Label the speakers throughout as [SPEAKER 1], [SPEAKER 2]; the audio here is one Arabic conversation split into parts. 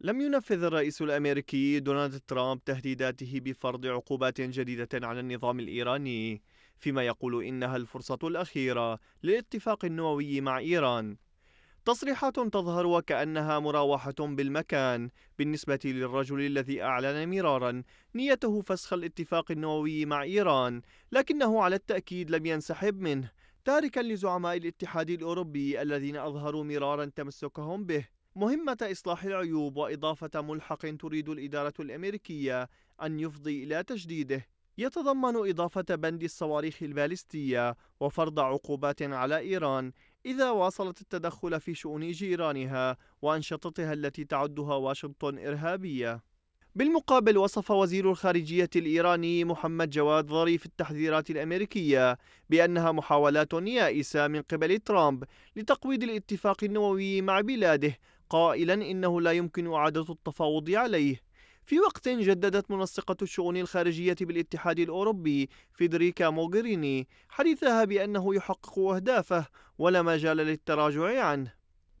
[SPEAKER 1] لم ينفذ الرئيس الأمريكي دونالد ترامب تهديداته بفرض عقوبات جديدة على النظام الإيراني فيما يقول إنها الفرصة الأخيرة للاتفاق النووي مع إيران تصريحات تظهر وكأنها مراوحة بالمكان بالنسبة للرجل الذي أعلن مرارا نيته فسخ الاتفاق النووي مع إيران لكنه على التأكيد لم ينسحب منه تاركا لزعماء الاتحاد الأوروبي الذين أظهروا مرارا تمسكهم به مهمة إصلاح العيوب وإضافة ملحق تريد الإدارة الأمريكية أن يفضي إلى تجديده يتضمن إضافة بند الصواريخ البالستية وفرض عقوبات على إيران إذا واصلت التدخل في شؤون جيرانها وأنشطتها التي تعدها واشنطن إرهابية. بالمقابل وصف وزير الخارجية الإيراني محمد جواد ظريف التحذيرات الأمريكية بأنها محاولات يائسة من قبل ترامب لتقويض الاتفاق النووي مع بلاده قائلا إنه لا يمكن إعادة التفاوض عليه في وقت جددت منسقة الشؤون الخارجية بالاتحاد الأوروبي فيدريكا موغريني حديثها بأنه يحقق أهدافه ولا مجال للتراجع عنه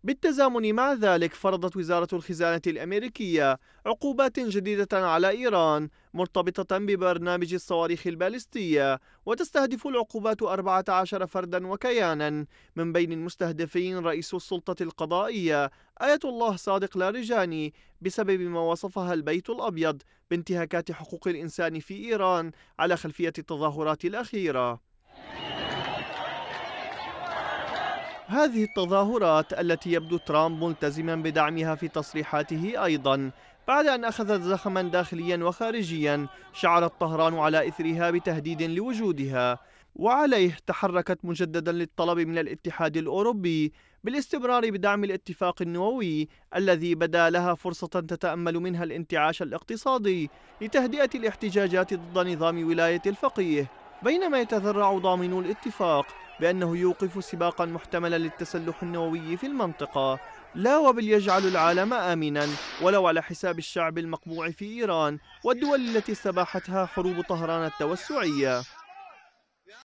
[SPEAKER 1] بالتزامن مع ذلك فرضت وزارة الخزانة الأمريكية عقوبات جديدة على إيران مرتبطة ببرنامج الصواريخ البالستية وتستهدف العقوبات 14 فردا وكيانا من بين المستهدفين رئيس السلطة القضائية آية الله صادق لارجاني بسبب ما وصفها البيت الأبيض بانتهاكات حقوق الإنسان في إيران على خلفية التظاهرات الأخيرة هذه التظاهرات التي يبدو ترامب ملتزما بدعمها في تصريحاته أيضا بعد أن أخذت زخما داخليا وخارجيا شعرت طهران على إثرها بتهديد لوجودها وعليه تحركت مجددا للطلب من الاتحاد الأوروبي بالاستمرار بدعم الاتفاق النووي الذي بدا لها فرصة تتأمل منها الانتعاش الاقتصادي لتهدئة الاحتجاجات ضد نظام ولاية الفقيه بينما يتذرع ضامنو الاتفاق بأنه يوقف سباقا محتملا للتسلح النووي في المنطقة لا وبل يجعل العالم آمنا ولو على حساب الشعب المقموع في إيران والدول التي استباحتها حروب طهران التوسعية